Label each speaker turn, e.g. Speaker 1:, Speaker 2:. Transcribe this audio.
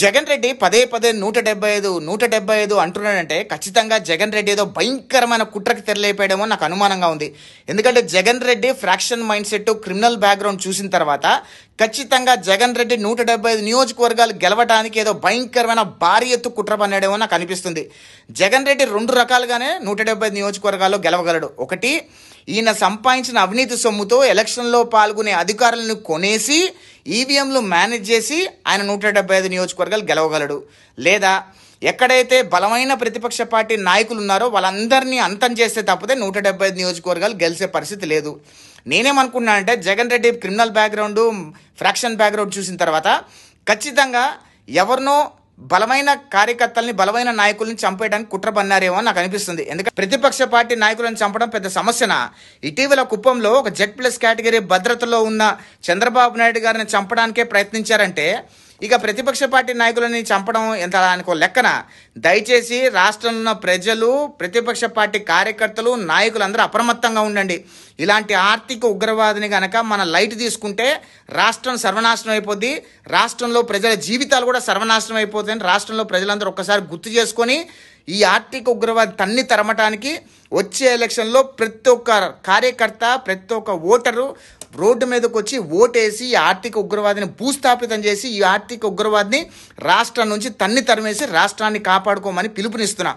Speaker 1: జగన్ రెడ్డి పదే పదే నూట డెబ్బై ఐదు నూట డెబ్బై ఐదు అంటున్నాడంటే ఖచ్చితంగా జగన్ రెడ్డి ఏదో భయంకరమైన కుట్రకి తెరలేపాడేమో నాకు అనుమానంగా ఉంది ఎందుకంటే Jagan Reddy faction mindset criminal background చూసిన తర్వాత ఖచ్చితంగా జగన్ రెడ్డి నూట డెబ్బై ఐదు నియోజకవర్గాలు గెలవడానికి ఏదో భయంకరమైన భారీ ఎత్తు కుట్ర పన్నాడేమో నాకు అనిపిస్తుంది జగన్ రెడ్డి రెండు రకాలుగానే నూట డెబ్బై ఐదు నియోజకవర్గాల్లో గెలవగలడు ఒకటి ఈయన సంపాదించిన అవినీతి సొమ్ముతో ఎలక్షన్లో పాల్గొనే అధికారులను కొనేసి ఈవీఎంలు మేనేజ్ చేసి ఆయన నూట డెబ్బై ఐదు నియోజకవర్గాలు గెలవగలడు లేదా ఎక్కడైతే బలమైన ప్రతిపక్ష పార్టీ నాయకులు ఉన్నారో వాళ్ళందరినీ అంతం చేస్తే తప్పితే నూట డెబ్బై ఐదు నియోజకవర్గాలు గెలిచే పరిస్థితి లేదు నేనేమనుకున్నానంటే Jagan Reddy criminal background faction background చూసిన తర్వాత ఖచ్చితంగా ఎవరినో బలమైన కార్యకర్తల్ని బలమైన నాయకుల్ని చంపేయడానికి కుట్ర పన్నారేమో నాకు అనిపిస్తుంది ఎందుకంటే ప్రతిపక్ష పార్టీ నాయకులను చంపడం పెద్ద సమస్యనా ఇటీవల కుప్పంలో ఒక జెడ్ ప్లస్ కేటగిరీ భద్రతలో ఉన్న చంద్రబాబు నాయుడు గారిని చంపడానికే ప్రయత్నించారంటే ఇక ప్రతిపక్ష పార్టీ నాయకులని చంపడం ఎంత అనుకో లెక్కన దయచేసి రాష్ట్రంలో ప్రజలు ప్రతిపక్ష పార్టీ కార్యకర్తలు నాయకులందరూ అప్రమత్తంగా ఉండండి ఇలాంటి ఆర్థిక ఉగ్రవాదిని కనుక మన లైట్ తీసుకుంటే రాష్ట్రం సర్వనాశనం అయిపోద్ది రాష్ట్రంలో ప్రజల జీవితాలు కూడా సర్వనాశనం అయిపోతాయని రాష్ట్రంలో ప్రజలందరూ ఒక్కసారి గుర్తు చేసుకొని ఈ ఆర్థిక ఉగ్రవాది తన్ని తరమటానికి వచ్చే ఎలక్షన్లో ప్రతి ఒక్క కార్యకర్త ప్రతి ఒక్క ఓటరు రోడ్డు మీదకి వచ్చి ఓటేసి ఈ ఆర్థిక ఉగ్రవాదిని భూస్థాపితం చేసి ఈ ఆర్థిక ఉగ్రవాదిని రాష్ట్రం నుంచి తన్ని తరిమేసి రాష్ట్రాన్ని కాపాడుకోమని పిలుపునిస్తున్నా